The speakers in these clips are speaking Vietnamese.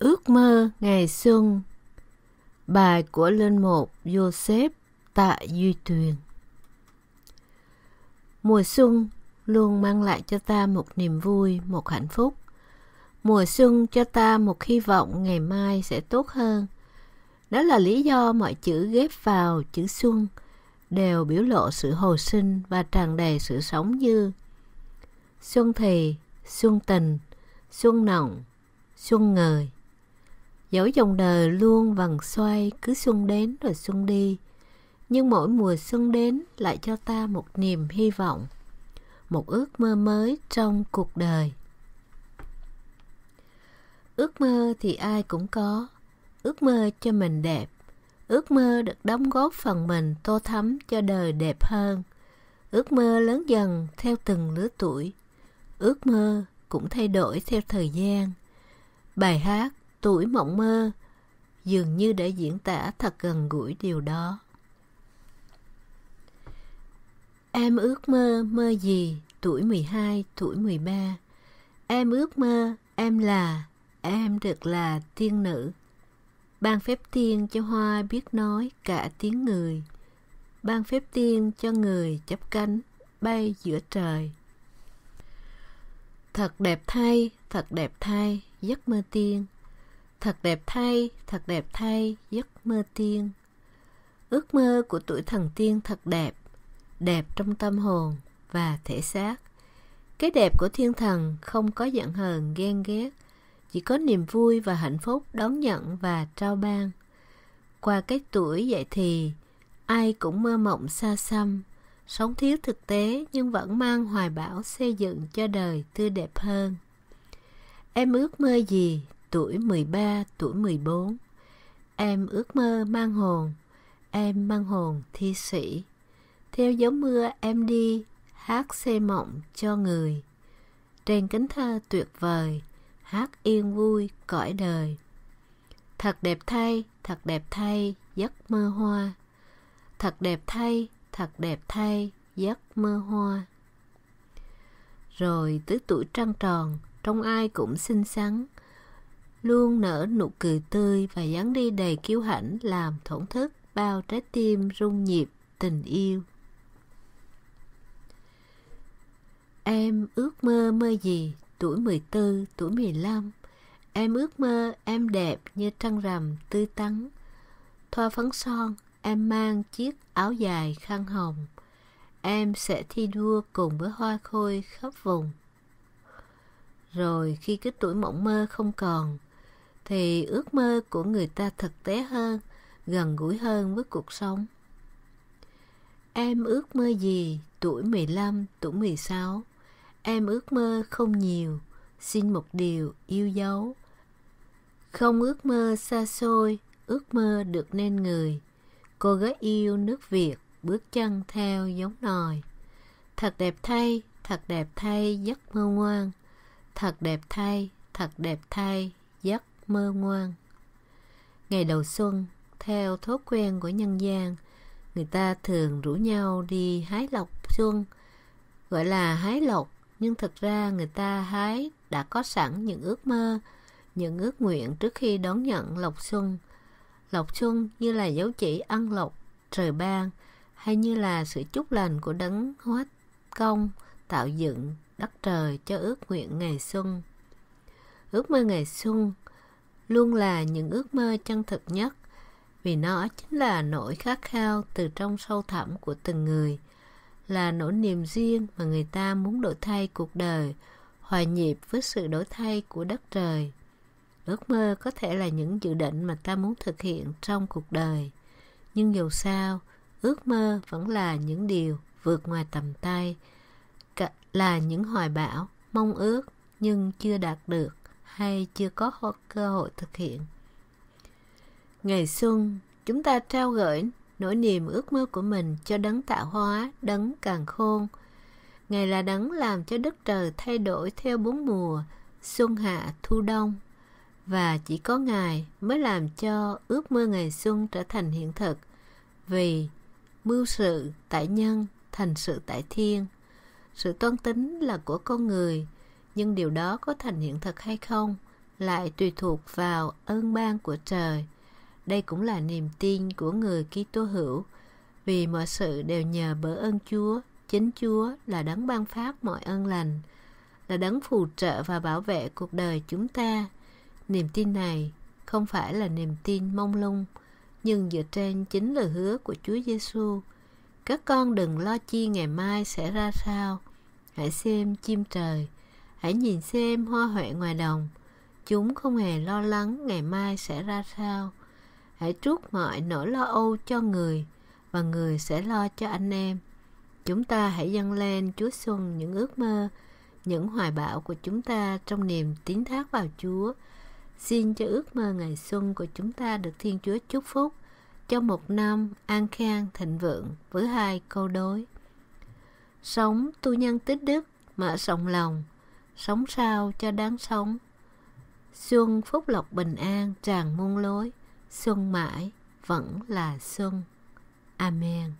Ước mơ ngày xuân Bài của Linh Mục Joseph Tạ Duy Tuyền Mùa xuân luôn mang lại cho ta một niềm vui, một hạnh phúc. Mùa xuân cho ta một hy vọng ngày mai sẽ tốt hơn. Đó là lý do mọi chữ ghép vào chữ xuân đều biểu lộ sự hồi sinh và tràn đầy sự sống như Xuân thì, xuân tình, xuân nồng, xuân ngời. Dẫu dòng đời luôn vằn xoay cứ xuân đến rồi xuân đi Nhưng mỗi mùa xuân đến lại cho ta một niềm hy vọng Một ước mơ mới trong cuộc đời Ước mơ thì ai cũng có Ước mơ cho mình đẹp Ước mơ được đóng góp phần mình tô thắm cho đời đẹp hơn Ước mơ lớn dần theo từng lứa tuổi Ước mơ cũng thay đổi theo thời gian Bài hát tuổi mộng mơ dường như để diễn tả thật gần gũi điều đó Em ước mơ mơ gì tuổi 12, tuổi 13 Em ước mơ em là, em được là tiên nữ Ban phép tiên cho hoa biết nói cả tiếng người Ban phép tiên cho người chắp cánh bay giữa trời Thật đẹp thay, thật đẹp thay, giấc mơ tiên Thật đẹp thay, thật đẹp thay, giấc mơ tiên. Ước mơ của tuổi thần tiên thật đẹp, đẹp trong tâm hồn và thể xác. Cái đẹp của thiên thần không có giận hờn, ghen ghét, chỉ có niềm vui và hạnh phúc đón nhận và trao ban. Qua cái tuổi dậy thì, ai cũng mơ mộng xa xăm, sống thiếu thực tế nhưng vẫn mang hoài bão xây dựng cho đời tươi đẹp hơn. Em ước mơ gì tuổi 13, tuổi 14. Em ước mơ mang hồn, em mang hồn thi sĩ. Theo gió mưa em đi, hát xe mộng cho người. Trên cánh thơ tuyệt vời, hát yên vui cõi đời. Thật đẹp thay, thật đẹp thay, giấc mơ hoa. Thật đẹp thay, thật đẹp thay, giấc mơ hoa. Rồi tới tuổi trăng tròn, trong ai cũng xinh xắn, luôn nở nụ cười tươi và dáng đi đầy kiêu hãnh làm thổn thức bao trái tim rung nhịp tình yêu. Em ước mơ mơ gì tuổi 14, tuổi 15? Em ước mơ em đẹp như trăng rằm tươi tắn. Thoa phấn son, em mang chiếc áo dài khăn hồng. Em sẽ thi đua cùng với hoa khôi khắp vùng. Rồi khi cái tuổi mộng mơ không còn, thì ước mơ của người ta thực tế hơn gần gũi hơn với cuộc sống em ước mơ gì tuổi 15, tuổi 16 em ước mơ không nhiều xin một điều yêu dấu không ước mơ xa xôi ước mơ được nên người cô gái yêu nước việt bước chân theo giống nòi thật đẹp thay thật đẹp thay giấc mơ ngoan thật đẹp thay thật đẹp thay giấc mơ ngoan. Ngày đầu xuân, theo thói quen của nhân gian, người ta thường rủ nhau đi hái lộc xuân, gọi là hái lộc, nhưng thực ra người ta hái đã có sẵn những ước mơ, những ước nguyện trước khi đón nhận lộc xuân. Lộc xuân như là dấu chỉ ăn lộc trời ban hay như là sự chúc lành của đấng hóa công tạo dựng đất trời cho ước nguyện ngày xuân. Ước mơ ngày xuân luôn là những ước mơ chân thực nhất vì nó chính là nỗi khát khao từ trong sâu thẳm của từng người là nỗi niềm riêng mà người ta muốn đổi thay cuộc đời hòa nhịp với sự đổi thay của đất trời ước mơ có thể là những dự định mà ta muốn thực hiện trong cuộc đời nhưng dù sao ước mơ vẫn là những điều vượt ngoài tầm tay là những hoài bão mong ước nhưng chưa đạt được hay chưa có cơ hội thực hiện. Ngày xuân, chúng ta trao gửi nỗi niềm ước mơ của mình cho đấng tạo hóa, đấng càng khôn. Ngài là đấng làm cho đất trời thay đổi theo bốn mùa, xuân hạ thu đông. Và chỉ có Ngài mới làm cho ước mơ ngày xuân trở thành hiện thực. Vì mưu sự tại nhân thành sự tại thiên. Sự toan tính là của con người – nhưng điều đó có thành hiện thực hay không lại tùy thuộc vào ơn ban của trời đây cũng là niềm tin của người Kitô hữu vì mọi sự đều nhờ bởi ơn Chúa chính Chúa là đấng ban phát mọi ơn lành là đấng phù trợ và bảo vệ cuộc đời chúng ta niềm tin này không phải là niềm tin mông lung nhưng dựa trên chính lời hứa của Chúa Giêsu các con đừng lo chi ngày mai sẽ ra sao hãy xem chim trời Hãy nhìn xem hoa huệ ngoài đồng, chúng không hề lo lắng ngày mai sẽ ra sao. Hãy trút mọi nỗi lo âu cho người và người sẽ lo cho anh em. Chúng ta hãy dâng lên Chúa Xuân những ước mơ, những hoài bão của chúng ta trong niềm tín thác vào Chúa. Xin cho ước mơ ngày xuân của chúng ta được Thiên Chúa chúc phúc cho một năm an khang thịnh vượng với hai câu đối. Sống tu nhân tích đức, mở rộng lòng, sống sao cho đáng sống. Xuân phúc lộc bình an tràn muôn lối, xuân mãi vẫn là xuân. Amen.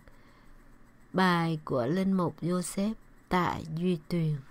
Bài của Linh Mục Joseph tại Duy Tuyền